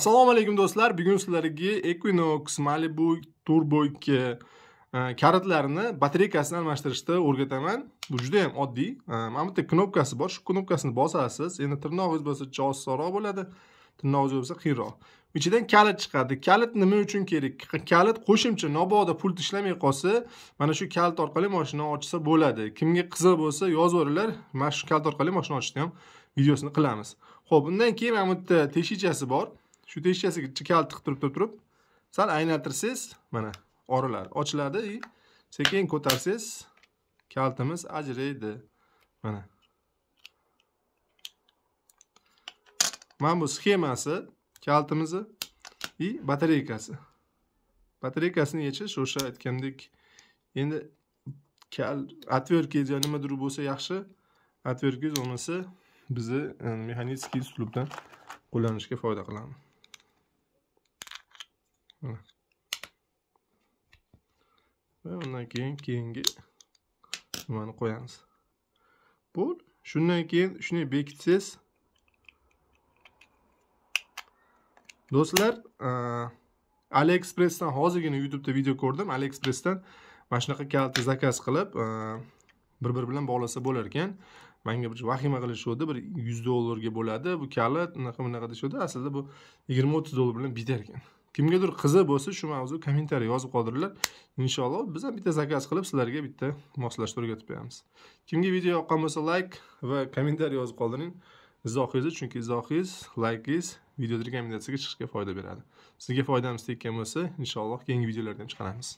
assalomu alaykum do'stlar bugun sizlarga equinox malibu turbo 2 e, kalitlarini batareykasini almashtirishni o'rgataman bu juda yam oddiy e, mana bitta knopkasi bor shu knopkasini bosasiz endi tirnog'ingiz bo'lsa osonroq bo'ladi tirnog'ingiz bo'lsa qiyinroq ichidan kalit chiqadi kalit nima uchun kerak kalit qo'shimcha mabodo pult ishlamay qolsa mana shu kalit orqali moshinani ochsa bo'ladi kimga qiziq bo'lsa yozib mana shu kalit orqali moshina ochishni ham videosini qilamiz ho'p undan keyin mana bu yerda teshichasi bor shu teshikchasiga kalit tiqib turib turib sal aylantirsangiz mana oriladi ochiladi и sekin ko'tarsangiz kaltimiz ajraydi mana mana bu sxemasi kaltimizni и batareykasi batareykasini yechish o'sha aytgandek endi kal отвертkangiz yo nimadir bo'lsa yaxshi отвертkangiz bo'lmasa bizni e, mexanический uslubdan qo'llanishga foyda qilamiz va undan keyin keyingi nimani qo'yamiz bo'ldi shundan keyin shunday bekitsangiz do'stlar aliexpressdan hozirgina youtubeda video ko'rdim aliexpressdan mana shunaqa kalit zakaz qilib bir biri bilan bog'lasa bo'lar ekan manga bir vahima qilishuvdi bir yuz dollarga bo'ladi bu kalit unaqa bunaqa deshuvdi aslida bu yigirma o'ttiz dollar bilan bitar ekan kimgadir qiziq bo'lsa shu mavzu kommentariy yozib qoldiringlar inshaalloh biz ham bitta zakaz qilib sizlarga bitta moslashtirib o'rgatib beramiz kimga video yoqqan bo'lsa layk va kommentariy yozib qoldiring izohingizni chunki izohingiz laykingiz videoni rekomendatsiyaga chiqishga foyda beradi sizga foydamiz tekkan bo'lsa inshaalloh keyingi videolarda ham chiqaramiz